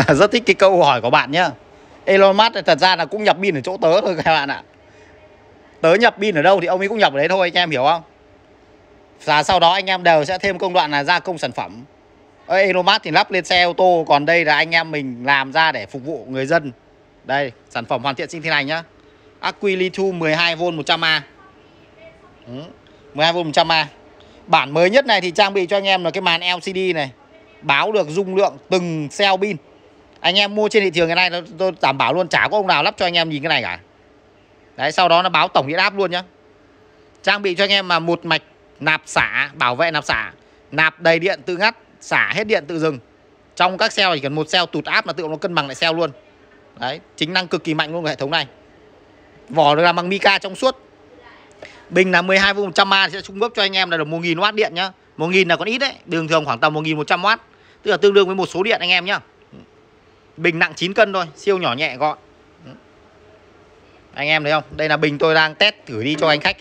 Rất thích cái câu hỏi của bạn nhá Elon Musk thật ra là cũng nhập pin ở chỗ tớ thôi các bạn ạ Tớ nhập pin ở đâu thì ông ấy cũng nhập ở đấy thôi anh em hiểu không Và sau đó anh em đều sẽ thêm công đoạn là gia công sản phẩm ở Elon Musk thì lắp lên xe ô tô Còn đây là anh em mình làm ra để phục vụ người dân Đây sản phẩm hoàn thiện sinh thế này nhá Acqui lithium 12V 100A ừ, 12V 100A Bản mới nhất này thì trang bị cho anh em là cái màn LCD này Báo được dung lượng từng cell pin anh em mua trên thị trường cái này tôi đảm bảo luôn chả có ông nào lắp cho anh em nhìn cái này cả đấy sau đó nó báo tổng điện áp luôn nhá trang bị cho anh em mà một mạch nạp xả bảo vệ nạp xả nạp đầy điện tự ngắt xả hết điện tự dừng trong các xe chỉ cần một xe tụt áp là tự nó cân bằng lại xe luôn đấy chính năng cực kỳ mạnh luôn của hệ thống này vỏ được làm bằng mica trong suốt bình là 12V 100A sẽ trung cấp cho anh em là được 1000W điện nhá 1000 là còn ít đấy, bình thường khoảng tầm 1100W, tức là tương đương với một số điện anh em nhá. Bình nặng 9 cân thôi, siêu nhỏ nhẹ gọn. Anh em thấy không? Đây là bình tôi đang test thử đi cho anh khách.